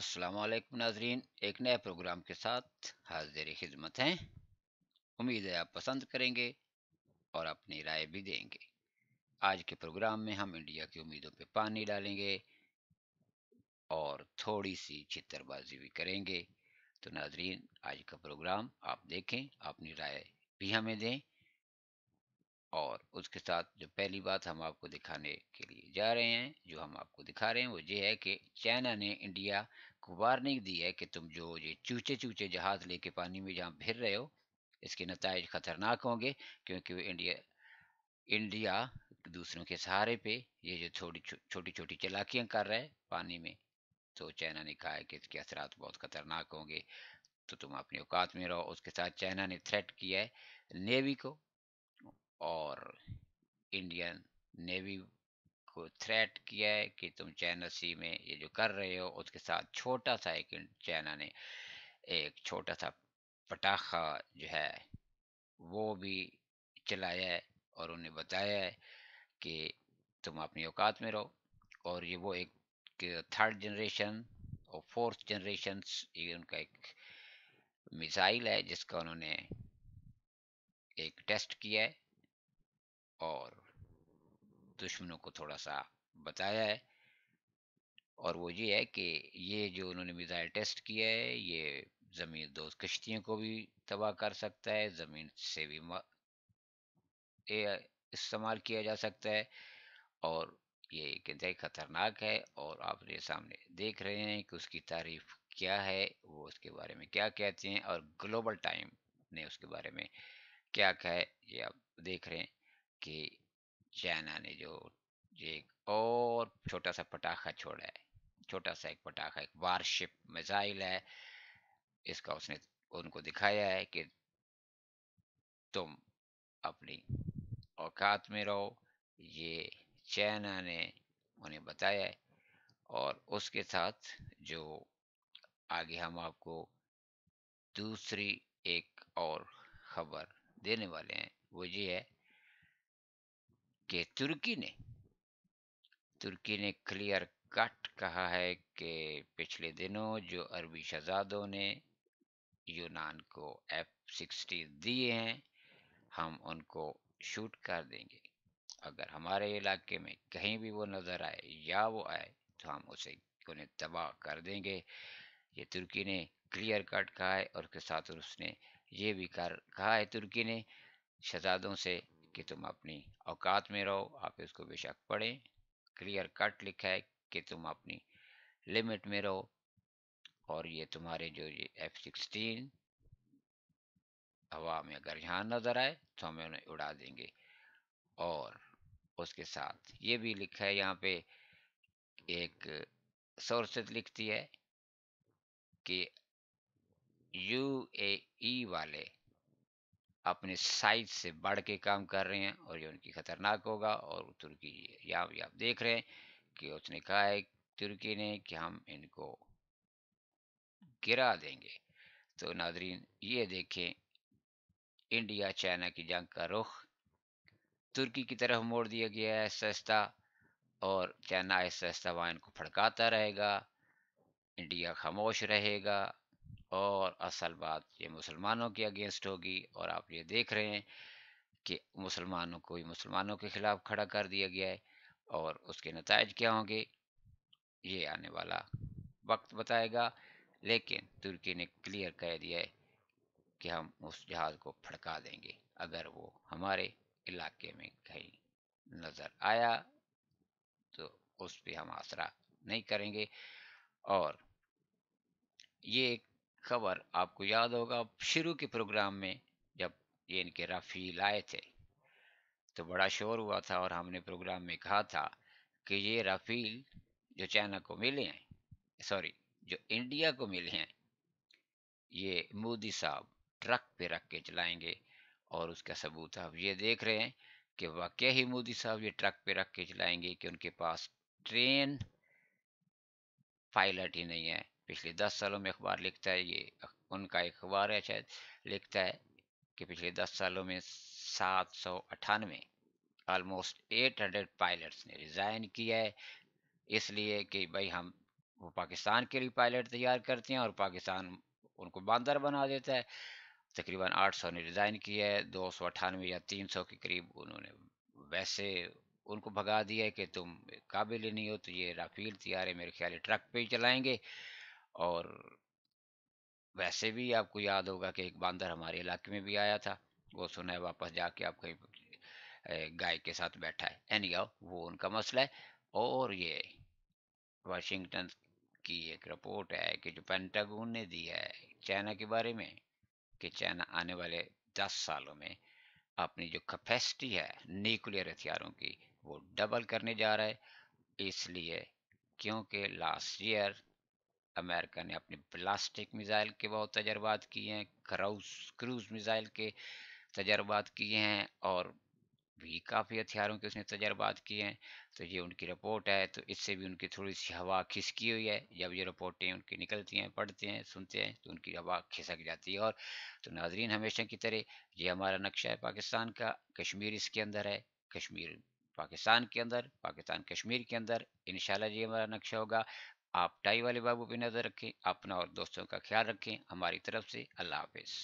असलम नाजरीन एक नए प्रोग्राम के साथ हाजिर खिदमत हैं उम्मीद है आप पसंद करेंगे और अपनी राय भी देंगे आज के प्रोग्राम में हम इंडिया की उम्मीदों पे पानी डालेंगे और थोड़ी सी चित्रबाजी भी करेंगे तो नाजरीन आज का प्रोग्राम आप देखें अपनी राय भी हमें दें और उसके साथ जो पहली बात हम आपको दिखाने के लिए जा रहे हैं जो हम आपको दिखा रहे हैं वो ये है कि चाइना ने इंडिया को वार्निंग दी है कि तुम जो ये चूचे चूचे जहाज़ लेके पानी में जहाँ भिर रहे हो इसके नतज ख़तरनाक होंगे क्योंकि वो इंडिया इंडिया दूसरों के सहारे पे ये जो छोटी छोटी छोटी चलाकियाँ कर रहे हैं पानी में तो चाइना ने कहा है कि इसके असरात बहुत ख़तरनाक होंगे तो तुम अपने औकात में रहो उसके साथ चाइना ने थ्रेट किया है नेवी को और इंडियन नेवी को थ्रेट किया है कि तुम चाइना सी में ये जो कर रहे हो उसके साथ छोटा सा एक चाइना ने एक छोटा सा पटाखा जो है वो भी चलाया है और उन्हें बताया है कि तुम अपनी औकात में रहो और ये वो एक थर्ड जनरेशन और फोर्थ जनरेशन ये उनका एक मिसाइल है जिसका उन्होंने एक टेस्ट किया है और दुश्मनों को थोड़ा सा बताया है और वो ये है कि ये जो उन्होंने मिज़ाइल टेस्ट किया है ये ज़मीन दो कश्तियों को भी तबाह कर सकता है ज़मीन से भी इस्तेमाल किया जा सकता है और ये इंतहाई ख़तरनाक है और आप ये सामने देख रहे हैं कि उसकी तारीफ क्या है वो उसके बारे में क्या कहते हैं और ग्लोबल टाइम ने उसके बारे में क्या कहा है ये आप देख रहे हैं कि चाइना ने जो एक और छोटा सा पटाखा छोड़ा है छोटा सा एक पटाखा एक वारशिप मिसाइल है इसका उसने उनको दिखाया है कि तुम अपनी औकात में रहो ये चाइना ने उन्हें बताया है और उसके साथ जो आगे हम आपको दूसरी एक और खबर देने वाले हैं वो ये है कि तुर्की ने तुर्की ने क्लियर कट कहा है कि पिछले दिनों जो अरबी शहजादों ने यूनान को एफ सिक्सटी दिए हैं हम उनको शूट कर देंगे अगर हमारे इलाके में कहीं भी वो नज़र आए या वो आए तो हम उसे उन्हें तबाह कर देंगे ये तुर्की ने क्लियर कट कहा है और उसके साथ उसने ये भी कर कहा है तुर्की ने शहजादों से कि तुम अपनी औकात में रहो आप इसको बेशक पढ़ें क्लियर कट लिखा है कि तुम अपनी लिमिट में रहो और ये तुम्हारे जो ये एफ सिक्सटीन हवा में अगर यहाँ नज़र आए तो हमें उन्हें उड़ा देंगे और उसके साथ ये भी लिखा है यहाँ पे एक सोर्स लिखती है कि यू ए e वाले अपने साइज से बढ़ के काम कर रहे हैं और ये उनकी ख़तरनाक होगा और तुर्की या भी आप देख रहे हैं कि उसने कहा है तुर्की ने कि हम इनको गिरा देंगे तो नादरीन ये देखें इंडिया चाइना की जंग का रुख तुर्की की तरफ मोड़ दिया गया है सस्ता और चाइना इस सस्ता वहाँ इनको फड़काता रहेगा इंडिया खामोश रहेगा और असल बात ये मुसलमानों के अगेंस्ट होगी और आप ये देख रहे हैं कि मुसलमानों को ही मुसलमानों के ख़िलाफ़ खड़ा कर दिया गया है और उसके नतज क्या होंगे ये आने वाला वक्त बताएगा लेकिन तुर्की ने क्लियर कह दिया है कि हम उस जहाज़ को फड़का देंगे अगर वो हमारे इलाके में कहीं नज़र आया तो उस पर हम आसरा नहीं करेंगे और ये एक खबर आपको याद होगा शुरू के प्रोग्राम में जब ये इनके रफ़ी लाए थे तो बड़ा शोर हुआ था और हमने प्रोग्राम में कहा था कि ये रफ़ील जो चाइना को मिले हैं सॉरी जो इंडिया को मिले हैं ये मोदी साहब ट्रक पे रख के चलाएंगे और उसका सबूत आप ये देख रहे हैं कि वाकई ही मोदी साहब ये ट्रक पे रख के चलाएंगे कि उनके पास ट्रेन पायलट ही नहीं है पिछले दस सालों में अखबार लिखता है ये उनका अखबार है शायद लिखता है कि पिछले दस सालों में सात सौ अठानवे ऑलमोस्ट एट हंड्रेड पायलट्स ने रिज़ाइन किया है इसलिए कि भाई हम वो पाकिस्तान के लिए पायलट तैयार करते हैं और पाकिस्तान उनको बांदर बना देता है तकरीबन 800 ने रिज़ाइन किया है दो सौ अठानवे या 300 के करीब उन्होंने वैसे उनको भगा दिया है कि तुम काबिल नहीं हो तो ये राफेल तैयार है मेरे ख्याल ट्रक पे ही चलाएंगे और वैसे भी आपको याद होगा कि एक बंदर हमारे इलाके में भी आया था वो सुना है वापस जाके आप कहीं गाय के साथ बैठा है एनी वो उनका मसला है और ये वाशिंगटन की एक रिपोर्ट है कि जो पेंटागन ने दी है चाइना के बारे में कि चाइना आने वाले दस सालों में अपनी जो कैपेसिटी है न्यूक्लियर हथियारों की वो डबल करने जा रहा है इसलिए क्योंकि लास्ट ईयर अमेरिका ने अपने ब्लास्टिक मिज़ाइल के बहुत तजर्बात किए हैं क्रूज क्रूज मिज़ाइल के तजर्बात किए हैं और भी काफ़ी हथियारों के उसने तजर्बात किए हैं तो ये उनकी रिपोर्ट है तो इससे भी उनकी थोड़ी सी हवा खिसकी हुई है जब ये रिपोर्टें उनकी निकलती हैं पढ़ते हैं सुनते हैं तो उनकी हवा खिसक जाती है और तो नाजरीन हमेशा की तरह ये हमारा नक्शा है पाकिस्तान का कश्मीर इसके अंदर है कश्मीर पाकिस्तान के अंदर पाकिस्तान कश्मीर के अंदर इन ये हमारा नक्शा होगा आप टाई वाले बाबू पे नज़र रखें अपना और दोस्तों का ख्याल रखें हमारी तरफ से अल्लाह हाफिज़